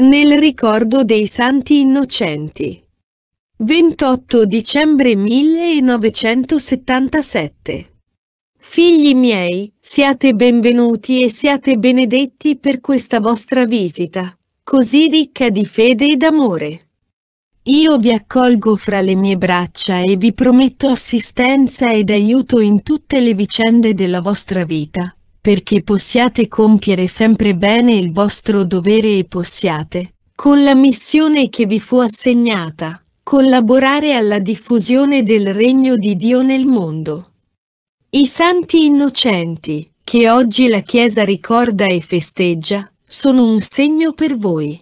Nel ricordo dei santi innocenti. 28 dicembre 1977. Figli miei, siate benvenuti e siate benedetti per questa vostra visita, così ricca di fede ed amore. Io vi accolgo fra le mie braccia e vi prometto assistenza ed aiuto in tutte le vicende della vostra vita, perché possiate compiere sempre bene il vostro dovere e possiate, con la missione che vi fu assegnata, collaborare alla diffusione del regno di Dio nel mondo. I santi innocenti, che oggi la Chiesa ricorda e festeggia, sono un segno per voi.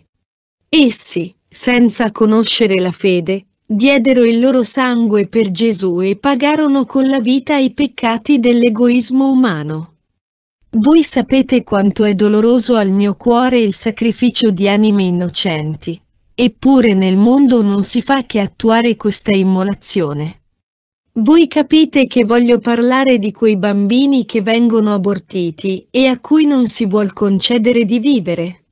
Essi, senza conoscere la fede, diedero il loro sangue per Gesù e pagarono con la vita i peccati dell'egoismo umano. Voi sapete quanto è doloroso al mio cuore il sacrificio di anime innocenti. Eppure nel mondo non si fa che attuare questa immolazione. Voi capite che voglio parlare di quei bambini che vengono abortiti e a cui non si vuol concedere di vivere.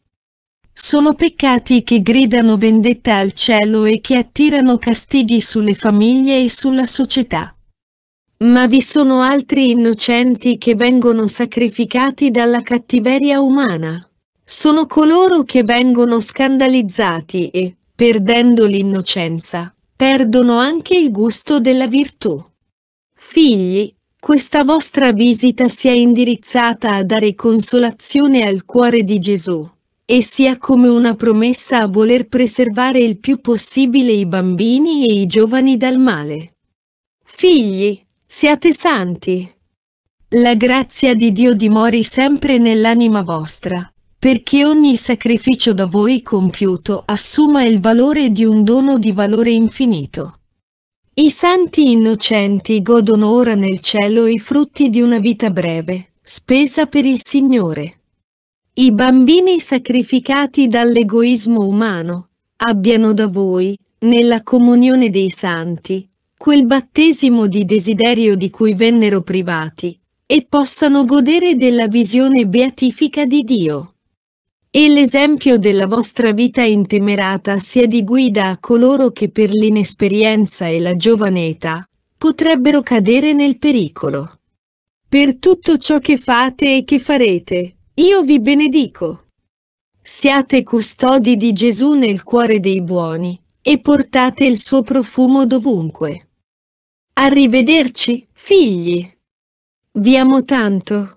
Sono peccati che gridano vendetta al cielo e che attirano castighi sulle famiglie e sulla società. Ma vi sono altri innocenti che vengono sacrificati dalla cattiveria umana. Sono coloro che vengono scandalizzati e, perdendo l'innocenza, perdono anche il gusto della virtù. Figli, questa vostra visita sia indirizzata a dare consolazione al cuore di Gesù, e sia come una promessa a voler preservare il più possibile i bambini e i giovani dal male. Figli, Siate santi. La grazia di Dio dimori sempre nell'anima vostra, perché ogni sacrificio da voi compiuto assuma il valore di un dono di valore infinito. I santi innocenti godono ora nel cielo i frutti di una vita breve, spesa per il Signore. I bambini sacrificati dall'egoismo umano, abbiano da voi, nella comunione dei santi, quel battesimo di desiderio di cui vennero privati, e possano godere della visione beatifica di Dio. E l'esempio della vostra vita intemerata sia di guida a coloro che per l'inesperienza e la giovane età potrebbero cadere nel pericolo. Per tutto ciò che fate e che farete, io vi benedico. Siate custodi di Gesù nel cuore dei buoni, e portate il suo profumo dovunque. Arrivederci, figli. Vi amo tanto.